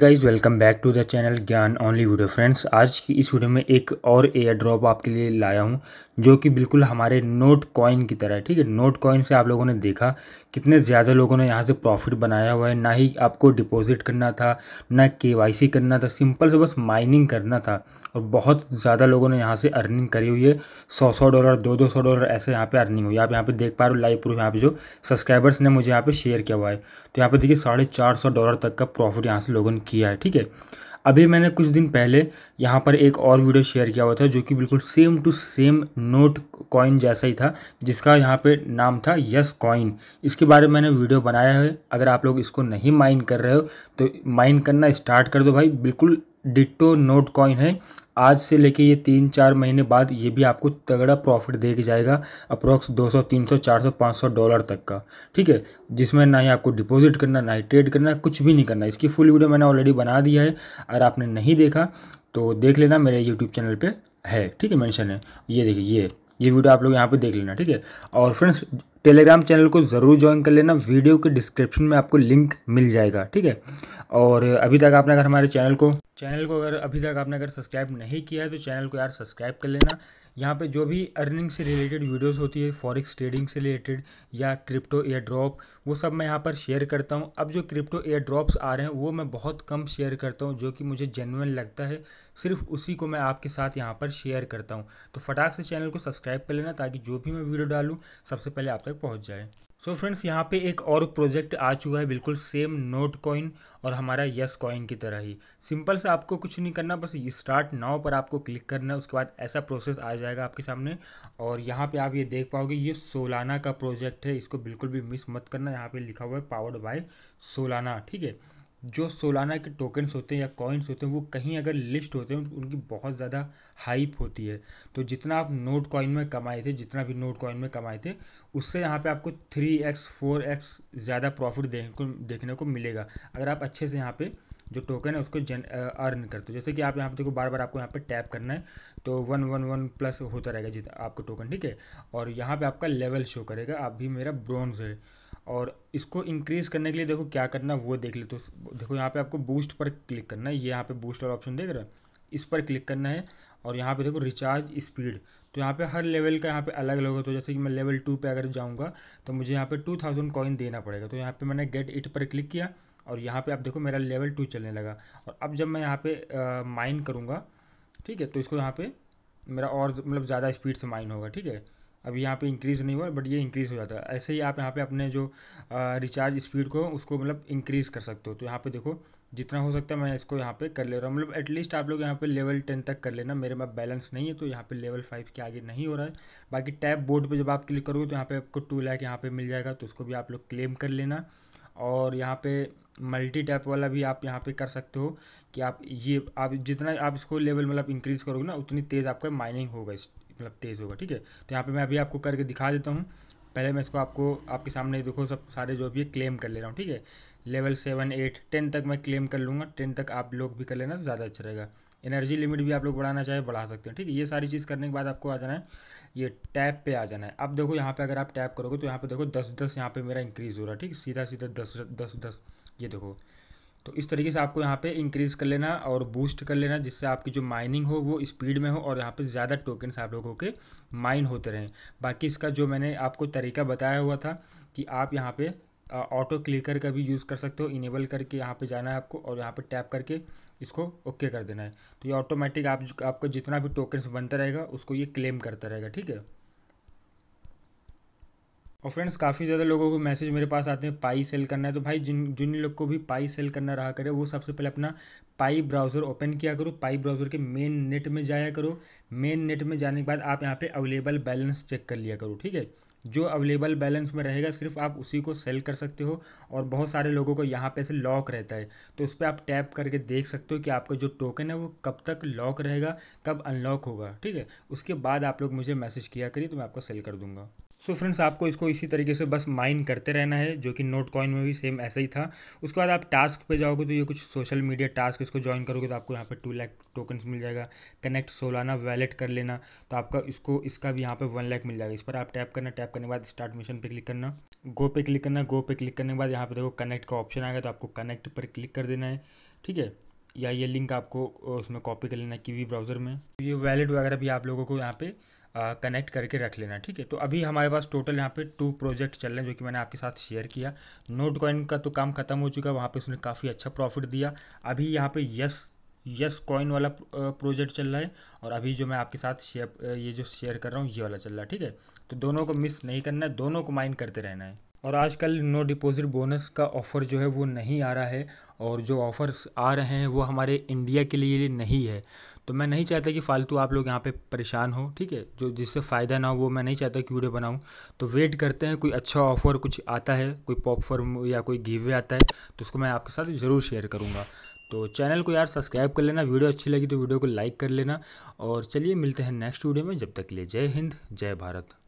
guys welcome back to the channel Gyan only video friends आज की इस वीडियो में एक और एयर ड्रॉप आपके लिए लाया हूँ जो कि बिल्कुल हमारे नोट कॉइन की तरह है ठीक है नोट कॉइन से आप लोगों ने देखा कितने ज़्यादा लोगों ने यहाँ से प्रॉफिट बनाया हुआ है ना ही आपको डिपॉजिट करना था ना केवाईसी करना था सिंपल से बस माइनिंग करना था और बहुत ज़्यादा लोगों ने यहाँ से अर्निंग करी हुई है सौ सौ डॉलर दो दो सौ डॉलर ऐसे यहाँ पर अर्निंग हुई आप यहाँ पर देख पा रहे हो लाइव प्रूफ यहाँ पर जो सब्सक्राइबर्स ने मुझे यहाँ पर शेयर किया हुआ है तो यहाँ पर देखिए साढ़े डॉलर तक का प्रॉफिट यहाँ से लोगों ने किया है ठीक है अभी मैंने कुछ दिन पहले यहाँ पर एक और वीडियो शेयर किया हुआ था जो कि बिल्कुल same to same note coin जैसा ही था जिसका यहाँ पे नाम था यस कॉइन इसके बारे में मैंने वीडियो बनाया है अगर आप लोग इसको नहीं माइन कर रहे हो तो माइन करना स्टार्ट कर दो भाई बिल्कुल डिट्टो नोट कॉइन है आज से लेके ये तीन चार महीने बाद ये भी आपको तगड़ा प्रॉफिट दे के जाएगा अप्रॉक्स 200 300 400 500 डॉलर तक का ठीक है जिसमें ना ही आपको डिपॉजिट करना ना ही ट्रेड करना कुछ भी नहीं करना इसकी फुल वीडियो मैंने ऑलरेडी बना दिया है अगर आपने नहीं देखा तो देख लेना मेरे यूट्यूब चैनल पर है ठीक है मैंशन है ये देखिए ये ये वीडियो आप लोग यहाँ पर देख लेना ठीक है और फ्रेंड्स टेलीग्राम चैनल को ज़रूर ज्वाइन कर लेना वीडियो के डिस्क्रिप्शन में आपको लिंक मिल जाएगा ठीक है और अभी तक आपने अगर हमारे चैनल को चैनल को अगर अभी तक आपने अगर सब्सक्राइब नहीं किया है तो चैनल को यार सब्सक्राइब कर लेना यहाँ पे जो भी अर्निंग से रिलेटेड वीडियोस होती है फॉरेक्स ट्रेडिंग से रिलेटेड या क्रिप्टो एयर ड्रॉप वो सब मैं यहाँ पर शेयर करता हूँ अब जो क्रिप्टो एयर ड्रॉप्स आ रहे हैं वो मैं बहुत कम शेयर करता हूँ जो कि मुझे जेनुअन लगता है सिर्फ उसी को मैं आपके साथ यहाँ पर शेयर करता हूँ तो फटाक से चैनल को सब्सक्राइब कर लेना ताकि जो भी मैं वीडियो डालूँ सबसे पहले आप तक तक पहुंच जाए सो so फ्रेंड्स यहाँ पे एक और प्रोजेक्ट आ चुका है बिल्कुल सेम नोट कॉइन और हमारा यस कॉइन की तरह ही सिंपल से आपको कुछ नहीं करना बस स्टार्ट नाव पर आपको क्लिक करना है उसके बाद ऐसा प्रोसेस आ जाएगा आपके सामने और यहाँ पे आप ये देख पाओगे ये सोलाना का प्रोजेक्ट है इसको बिल्कुल भी मिस मत करना यहाँ पे लिखा हुआ है पावर्ड बाय सोलाना ठीक है जो सोलाना के टोकन्स होते हैं या कॉइन्स होते हैं वो कहीं अगर लिस्ट होते हैं उनकी बहुत ज़्यादा हाइप होती है तो जितना आप नोट कॉइन में कमाए थे जितना भी नोट कॉइन में कमाए थे उससे यहाँ पे आपको थ्री एक्स फोर एक्स ज़्यादा प्रॉफिट देखने को देखने को मिलेगा अगर आप अच्छे से यहाँ पे जो टोकन है उसको जन अर्न करते हो जैसे कि आप यहाँ पे देखो बार बार आपको यहाँ पे टैप करना है तो वन वन वन प्लस होता रहेगा जितना आपका टोकन ठीक है और यहाँ पे आपका लेवल शो करेगा आप भी मेरा ब्रॉन्ज है और इसको इंक्रीज़ करने के लिए देखो क्या करना वो देख लेते तो देखो यहाँ पे आपको बूस्ट पर क्लिक करना है ये यहाँ पे बूस्ट और ऑप्शन देख रहे हो इस पर क्लिक करना है और यहाँ पे देखो रिचार्ज स्पीड तो यहाँ पे हर लेवल का यहाँ पे अलग अलग होता तो जैसे कि मैं लेवल टू पे अगर जाऊँगा तो मुझे यहाँ पे टू थाउजेंड कॉइन देना पड़ेगा तो यहाँ पे मैंने गेट इट पर क्लिक किया और यहाँ पे आप देखो मेरा लेवल टू चलने लगा और अब जब मैं यहाँ पे माइन करूँगा ठीक है तो इसको यहाँ पे मेरा और मतलब ज़्यादा स्पीड से माइन होगा ठीक है अब यहाँ पे इंक्रीज़ नहीं हुआ बट ये इंक्रीज़ हो जाता है ऐसे ही आप यहाँ पे अपने जो रिचार्ज स्पीड को उसको मतलब इंक्रीज़ कर सकते हो तो यहाँ पे देखो जितना हो सकता है मैं इसको यहाँ पे कर ले रहा हूँ मतलब एटलीस्ट आप लोग यहाँ पे लेवल टेन तक कर लेना मेरे पास बैलेंस नहीं है तो यहाँ पे लेवल फाइव के आगे नहीं हो रहा है बाकी टैप बोर्ड पर जब आप क्लिक करोगे तो यहाँ पर आपको टू लैक यहाँ पर मिल जाएगा तो उसको भी आप लोग क्लेम कर लेना और यहाँ पे मल्टी टैप वाला भी आप यहाँ पे कर सकते हो कि आप ये आप जितना आप इसको लेवल मतलब इंक्रीज़ करोगे ना उतनी तेज़ आपका माइनिंग होगा इस मतलब तेज़ होगा ठीक है तो यहाँ पे मैं अभी आपको करके दिखा देता हूँ पहले मैं इसको आपको आपके सामने देखो सब सारे जो भी क्लेम कर ले रहा हूँ ठीक है लेवल सेवन एट टेन तक मैं क्लेम कर लूँगा टेन तक आप लोग भी कर लेना तो ज़्यादा अच्छा रहेगा एनर्जी लिमिट भी आप लोग बढ़ाना चाहे बढ़ा सकते हैं ठीक है ये सारी चीज़ करने के बाद आपको आ जाना है ये टैप पे आ जाना है अब देखो यहाँ पे अगर आप टैप करोगे तो यहाँ पे देखो दस दस यहाँ पे मेरा इंक्रीज़ हो रहा है ठीक सीधा सीधा दस दस दस ये देखो तो इस तरीके से आपको यहाँ पे इंक्रीज़ कर लेना और बूस्ट कर लेना जिससे आपकी जो माइनिंग हो वो स्पीड में हो और यहाँ पे ज़्यादा टोकन्स आप लोगों के माइन होते रहें बाकी इसका जो मैंने आपको तरीका बताया हुआ था कि आप यहाँ पे ऑटो क्लिकर का भी यूज़ कर सकते हो इनेबल करके यहाँ पे जाना है आपको और यहाँ पे टैप करके इसको ओके कर देना है तो ये ऑटोमेटिक आप आपका जितना भी टोकन्स बनता रहेगा उसको ये क्लेम करता रहेगा ठीक है और फ्रेंड्स काफ़ी ज़्यादा लोगों को मैसेज मेरे पास आते हैं पाई सेल करना है तो भाई जिन जिन लोग को भी पाई सेल करना रहा करे वो सबसे पहले अपना पाई ब्राउज़र ओपन किया करो पाई ब्राउज़र के मेन नेट में जाया करो मेन नेट में जाने के बाद आप यहाँ पे अवेलेबल बैलेंस चेक कर लिया करो ठीक है जो अवेलेबल बैलेंस में रहेगा सिर्फ आप उसी को सेल कर सकते हो और बहुत सारे लोगों को यहाँ पे से लॉक रहता है तो उस पर आप टैप करके देख सकते हो कि आपका जो टोकन है वो कब तक लॉक रहेगा कब अनलॉक होगा ठीक है उसके बाद आप लोग मुझे मैसेज किया करिए तो मैं आपको सेल कर दूँगा सो so फ्रेंड्स आपको इसको इसी तरीके से बस माइन करते रहना है जो कि नोट कॉइन में भी सेम ऐसा ही था उसके बाद आप टास्क पे जाओगे तो ये कुछ सोशल मीडिया टास्क इसको ज्वाइन करोगे तो आपको यहाँ पे टू लैक टोकन्स मिल जाएगा कनेक्ट सोलाना वैलेट कर लेना तो आपका इसको इसका भी यहाँ पे वन लैक मिल जाएगा इस पर आप टैप करना टैप करने के बाद स्टार्ट मिशन पर क्लिक करना गो पे क्लिक करना गो पे क्लिक करने के बाद यहाँ पर देखो कनेक्ट का ऑप्शन आएगा तो आपको कनेक्ट पर क्लिक कर देना है ठीक है या ये लिंक आपको उसमें कॉपी कर लेना है कीवी ब्राउज़र में ये वैलेट वगैरह भी आप लोगों को यहाँ पर कनेक्ट करके रख लेना ठीक है तो अभी हमारे पास टोटल यहाँ पे टू प्रोजेक्ट चल रहे हैं जो कि मैंने आपके साथ शेयर किया नोट कॉइन का तो काम खत्म हो चुका है वहाँ पर उसने काफ़ी अच्छा प्रॉफिट दिया अभी यहाँ पे यस यस कॉइन वाला प्रोजेक्ट चल रहा है और अभी जो मैं आपके साथ शेयर ये जो शेयर कर रहा हूँ ये वाला चल रहा है ठीक है तो दोनों को मिस नहीं करना है दोनों को माइंड करते रहना है और आजकल नो डिपॉज़िट बोनस का ऑफ़र जो है वो नहीं आ रहा है और जो ऑफ़र्स आ रहे हैं वो हमारे इंडिया के लिए नहीं है तो मैं नहीं चाहता कि फ़ालतू आप लोग यहाँ पे परेशान हो ठीक है जो जिससे फ़ायदा ना हो वो मैं नहीं चाहता कि वीडियो बनाऊँ तो वेट करते हैं कोई अच्छा ऑफ़र कुछ आता है कोई पॉप फॉर्म या कोई गिवे आता है तो उसको मैं आपके साथ ज़रूर शेयर करूँगा तो चैनल को यार सब्सक्राइब कर लेना वीडियो अच्छी लगी तो वीडियो को लाइक कर लेना और चलिए मिलते हैं नेक्स्ट वीडियो में जब तक के लिए जय हिंद जय भारत